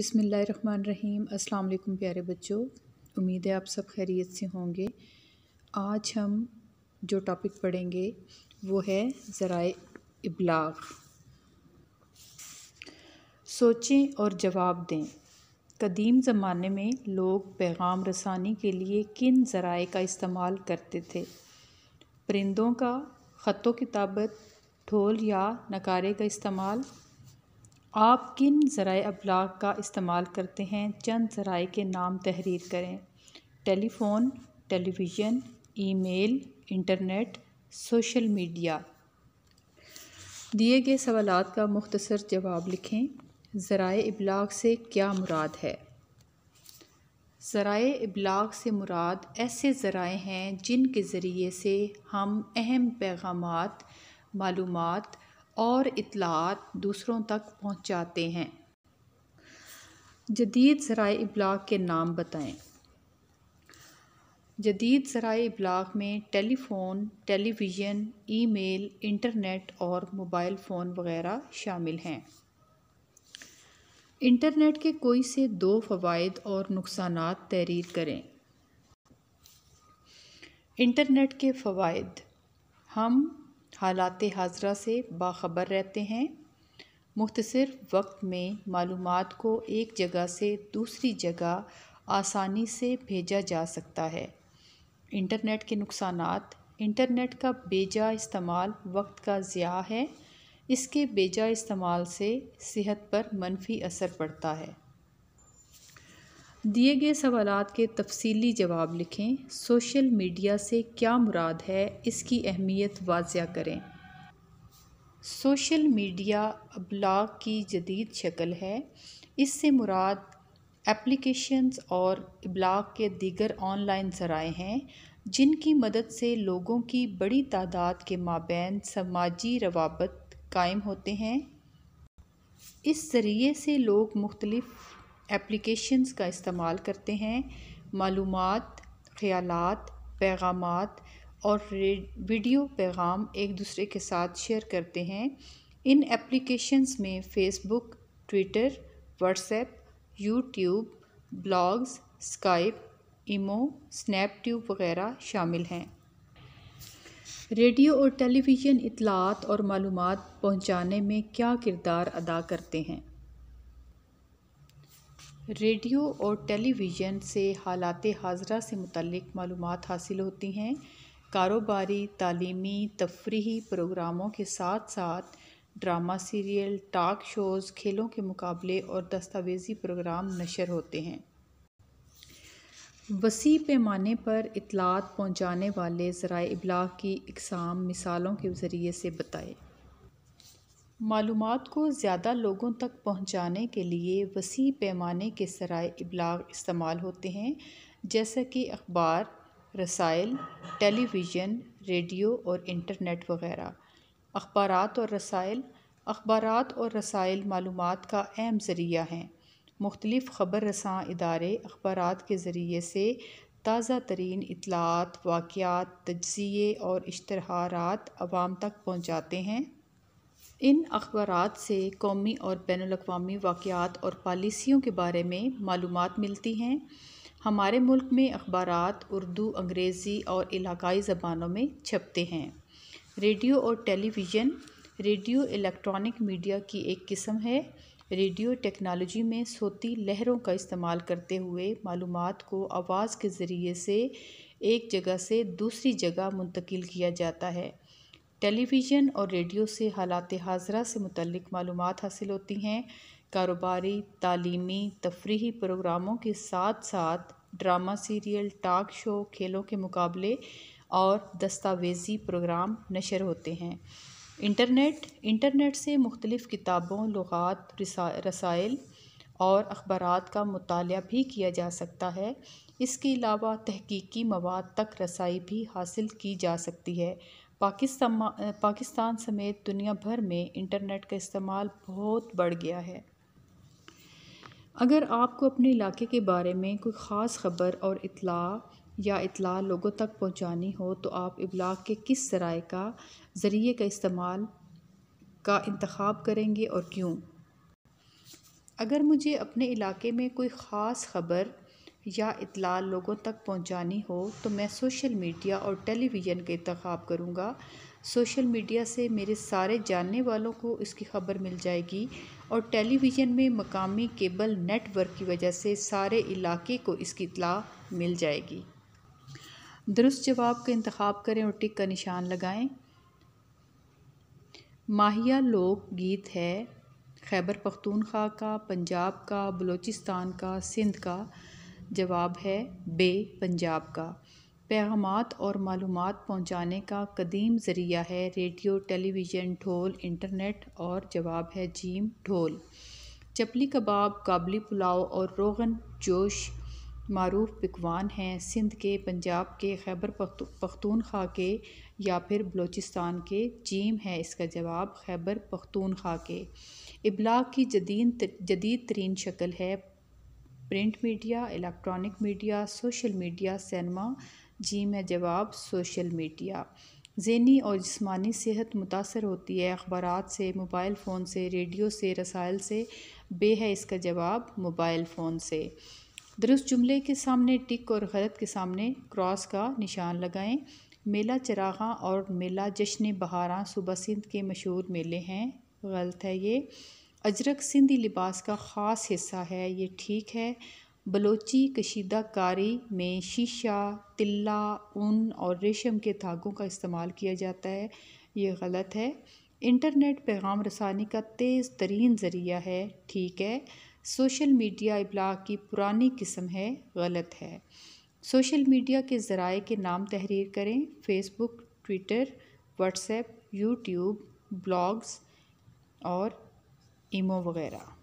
अस्सलाम वालेकुम प्यारे बच्चों उम्मीद है आप सब खैरियत से होंगे आज हम जो टॉपिक पढ़ेंगे वो है ज़रा इबलाग सोचें और जवाब दें कदीम ज़माने में लोग पैगाम रसानी के लिए किन ज़राए का इस्तेमाल करते थे परिंदों का ख़तों किताबत ढोल या नकारे का इस्तेमाल आप किन ज़राए अबलाग का इस्तेमाल करते हैं चंद ज़राए के नाम तहरीर करें telephone television email internet social media दिए गए सवाल का मुख्तसर जवाब लिखें ज़राए अबलाग से क्या मुराद है ज़राए अबलाग से मुराद ऐसे ज़राए हैं जिनके ज़रिए से हम अहम पैगाम मालूम और इतलात दूसरों तक पहुँचाते हैं जदीद ज़रा इबलाग के नाम बताएं जदीद ज़रा इबलाग में टेलीफ़ोन टेलीविज़न ईमेल, इंटरनेट और मोबाइल फ़ोन वगैरह शामिल हैं इंटरनेट के कोई से दो फ़वाद और नुकसान तहरीर करें इंटरनेट के फ़वाद हम हालात हाजरा से बाखबर रहते हैं मुख्तर वक्त में मालूम को एक जगह से दूसरी जगह आसानी से भेजा जा सकता है इंटरनेट के नुकसान इंटरनेट का बेजा इस्तेमाल वक्त का ज़िया है इसके बेजा इस्तेमाल से सेहत पर मनफी असर पड़ता है दिए गए सवाल के तफसीली जवाब लिखें सोशल मीडिया से क्या मुराद है इसकी अहमियत वाजिया करें सोशल मीडिया अबलाग की जदीद शक्ल है इससे मुराद एप्लीकेशंस और अबलाग के दीगर ऑनलाइन ज़राए हैं जिनकी मदद से लोगों की बड़ी तादाद के माबेन समाजी रवाबत कायम होते हैं इस ज़रिए से लोग मुख्तलफ़ एप्लीकेशंस का इस्तेमाल करते हैं मालूम ख़्याल पैगाम और वीडियो पैगाम एक दूसरे के साथ शेयर करते हैं इन एप्लीकेशंस में Facebook Twitter WhatsApp YouTube blogs Skype Imo Snaptube वगैरह शामिल हैं रेडियो और टेलीविज़न इतलात और मालूम पहुँचाने में क्या किरदार अदा करते हैं रेडियो और टेलीविज़न से हालात हाजरा से मतलब मालूम हासिल होती हैं कारोबारी तालीमी तफरी प्रोग्रामों के साथ साथ ड्रामा सीरियल टाक शोज़ खेलों के मुकाबले और दस्तावेजी प्रोग्राम नशर होते हैं वसी पैमाने पर इतलात पहुँचाने वाले ज़रा अबलाग की इकसाम मिसालों के ज़रिए से बताए मालूम को ज़्यादा लोगों तक पहुँचाने के लिए वसी पैमाने के सराय इबलाग इस्तेमाल होते हैं जैसा कि अखबार रसायल टेलीविज़न रेडियो और इंटरनेट वगैरह अखबार और रसायल अखबार और रसायल मालूम का अहम ज़रिया हैं मुख्तलिफ़ ख़बर रसां इदारे अखबार के ज़रिए से ताज़ा तरीन इतलात वाक़ात तजिए और इश्तहारात आवाम तक पहुँचाते हैं इन अखबार से कौमी और बैन अवी वाक़ात और पॉलिसियों के बारे में मालूम मिलती हैं हमारे मुल्क में अखबार उर्दू अंग्रेज़ी और इलाकई ज़बानों में छपते हैं रेडियो और टेलीविज़न रेडियो इलेक्ट्रॉनिक मीडिया की एक किस्म है रेडियो टेक्नोलॉजी में सोती लहरों का इस्तेमाल करते हुए मालूम को आवाज़ के ज़रिए से एक जगह से दूसरी जगह मुंतकिल किया जाता है टेलीविज़न और रेडियो से हालात हाजरा से मुतलक मालूम हासिल होती हैं कारोबारी तालीमी तफरी प्रोग्रामों के साथ साथ ड्रामा सीरियल टाक शो खेलों के मुकाबले और दस्तावेज़ी प्रोग्राम नशर होते हैं इंटरनेट इंटरनेट से मुख्तलिफ़ किताबों लगात रसाइल और अखबार का मताल भी किया जा सकता है इसके अलावा तहकीकी मवाद तक रसाई भी हासिल की जा सकती है पाकिस्तान पाकिस्तान समेत दुनिया भर में इंटरनेट का इस्तेमाल बहुत बढ़ गया है अगर आपको अपने इलाके के बारे में कोई ख़ास ख़बर और इतला या इतला लोगों तक पहुंचानी हो तो आप इबलाग के किस सराय का ज़रिए का इस्तेमाल का इंतखब करेंगे और क्यों अगर मुझे अपने इलाके में कोई ख़ास ख़बर या इतला लोगों तक पहुँचानी हो तो मैं सोशल मीडिया और टेलीविज़न का इंतखब करूँगा सोशल मीडिया से मेरे सारे जानने वालों को इसकी ख़बर मिल जाएगी और टेलीविज़न में मकामी केबल नेटवर्क की वजह से सारे इलाके को इसकी इतला मिल जाएगी दुरुस्त जवाब का इंतखब करें और टिक का निशान लगाएँ माहिया लोक गीत है खैबर पख्तूनख्वा का पंजाब का बलूचिस्तान का सिंध का जवाब है बे पंजाब का पैगाम और मालूम पहुँचाने का कदीम ज़रिया है रेडियो टेलीविज़न ढोल इंटरनेट और जवाब है जीम ढोल चपली कबाब काबली पुलाव और रोगन जोश मरूफ पकवान हैं सिंध के पंजाब के खैबर पख्तूनख्वा के या फिर बलूचिस्तान के जीम है इसका जवाब खैबर पख्तूनख्वा के अबलाग की जदीद जदीद तरीन शक्ल है print media electronic media social media cinema जी में जवाब सोशल मीडिया जहनी और जिसमानी सेहत मुतासर होती है अखबार से मोबाइल फ़ोन से रेडियो से रसायल से बे है इसका जवाब मोबाइल फ़ोन से दुरुस्त जुमले के सामने टिक और गलत के सामने क्रॉस का निशान लगाएं मेला चराहा और मेला जश्न बहारा सुबह सिंध के मशहूर मेले हैं गलत है ये अजरक सिंधी लिबास का ख़ास हिस्सा है ये ठीक है बलोची कशीदाकारी में शीशा तिल्ला ऊन और रेशम के धागों का इस्तेमाल किया जाता है ये गलत है इंटरनेट पैगाम रसानी का तेज़ तरीन ज़रिया है ठीक है सोशल मीडिया इबलाग की पुरानी किस्म है गलत है सोशल मीडिया के ज़राए के नाम तहरीर करें Facebook Twitter WhatsApp YouTube blogs और y Mobrera.